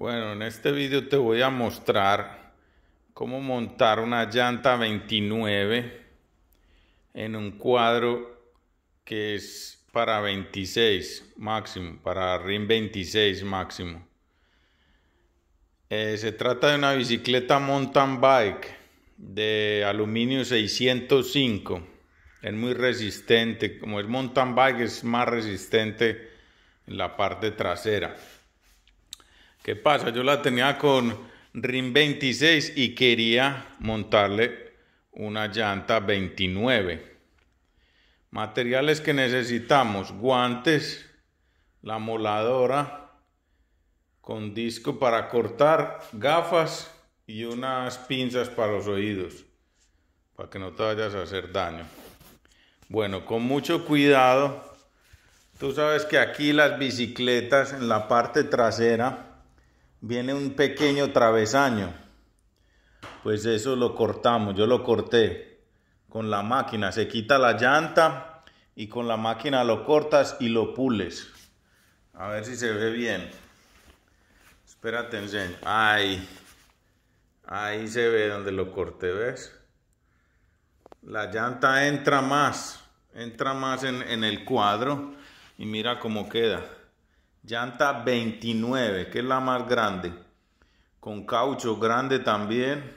Bueno, en este video te voy a mostrar cómo montar una llanta 29 en un cuadro que es para 26 máximo, para RIM 26 máximo. Eh, se trata de una bicicleta mountain bike de aluminio 605. Es muy resistente, como es mountain bike es más resistente en la parte trasera. ¿Qué pasa? Yo la tenía con RIM 26 y quería montarle una llanta 29. Materiales que necesitamos, guantes, la moladora con disco para cortar, gafas y unas pinzas para los oídos, para que no te vayas a hacer daño. Bueno, con mucho cuidado, tú sabes que aquí las bicicletas en la parte trasera, viene un pequeño travesaño. Pues eso lo cortamos, yo lo corté con la máquina. Se quita la llanta y con la máquina lo cortas y lo pules. A ver si se ve bien. Espérate, enseño. Ahí. Ahí se ve donde lo corté, ¿ves? La llanta entra más, entra más en, en el cuadro y mira cómo queda. Llanta 29, que es la más grande. Con caucho grande también.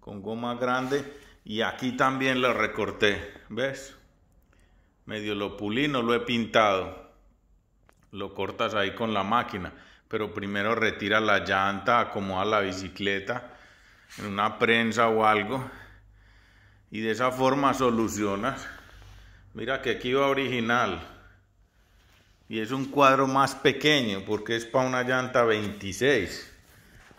Con goma grande. Y aquí también lo recorté. ¿Ves? Medio lo pulí, no lo he pintado. Lo cortas ahí con la máquina. Pero primero retira la llanta, acomoda la bicicleta en una prensa o algo. Y de esa forma solucionas. Mira que aquí va original y es un cuadro más pequeño porque es para una llanta 26.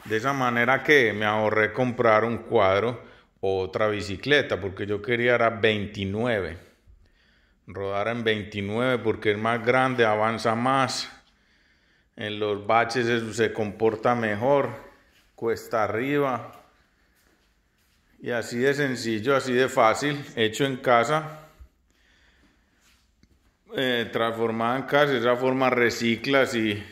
De esa manera que me ahorré comprar un cuadro o otra bicicleta porque yo quería era 29. Rodar en 29 porque es más grande, avanza más. En los baches se comporta mejor, cuesta arriba. Y así de sencillo, así de fácil, hecho en casa. Eh, transformada en casa esa forma reciclas y,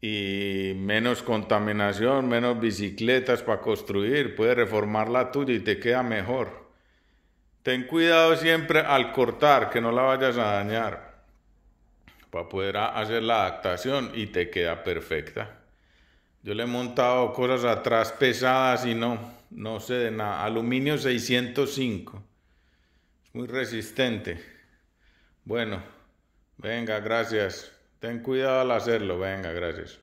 y menos contaminación, menos bicicletas para construir, puedes reformar la tuya y te queda mejor. Ten cuidado siempre al cortar, que no la vayas a dañar, para poder hacer la adaptación y te queda perfecta. Yo le he montado cosas atrás pesadas y no, no sé de nada. Aluminio 605, es muy resistente. Bueno, venga, gracias. Ten cuidado al hacerlo, venga, gracias.